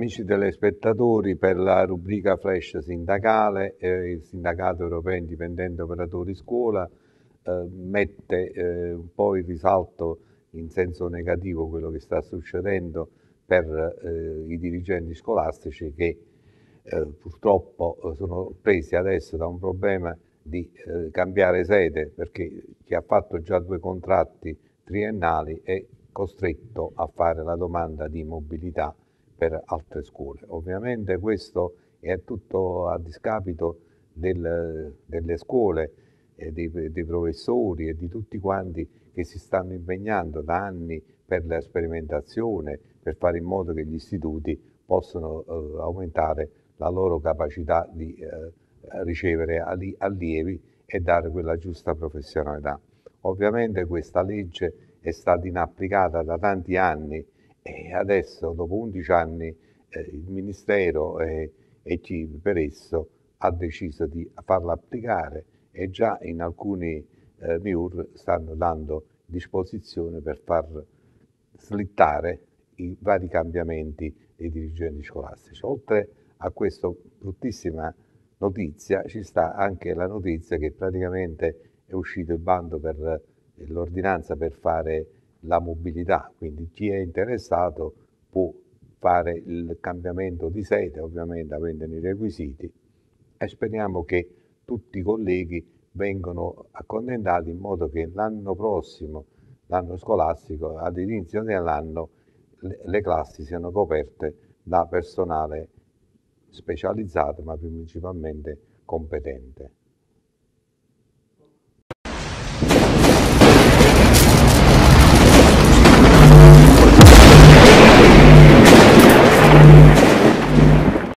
amici telespettatori per la rubrica Flash sindacale, eh, il Sindacato Europeo Indipendente Operatori Scuola eh, mette eh, un po' in risalto in senso negativo quello che sta succedendo per eh, i dirigenti scolastici che eh, purtroppo eh, sono presi adesso da un problema di cambiare sede perché chi ha fatto già due contratti triennali è costretto a fare la domanda di mobilità per altre scuole. Ovviamente questo è tutto a discapito del, delle scuole, dei, dei, professori e di tutti quanti che si stanno impegnando da anni per la sperimentazione, per fare in modo che gli istituti possano eh, aumentare la loro capacità di eh, ricevere allievi e dare quella giusta professionalità. Ovviamente questa legge è stata inapplicata da tanti anni e adesso, dopo 11 anni, eh, il Ministero e, e CIV per esso ha deciso di farla applicare e già in alcuni eh, MIUR stanno dando disposizione per far slittare i vari cambiamenti dei dirigenti scolastici. Oltre a questa bruttissima notizia ci sta anche la notizia che praticamente è uscito il bando per eh, l'ordinanza per fare la mobilità, quindi chi è interessato può fare il cambiamento di sede, ovviamente avendo i requisiti, e speriamo che tutti i colleghi vengano accontentati in modo che l'anno prossimo, l'anno scolastico, all'inizio dell'anno, le classi siano coperte da personale specializzato ma principalmente competente.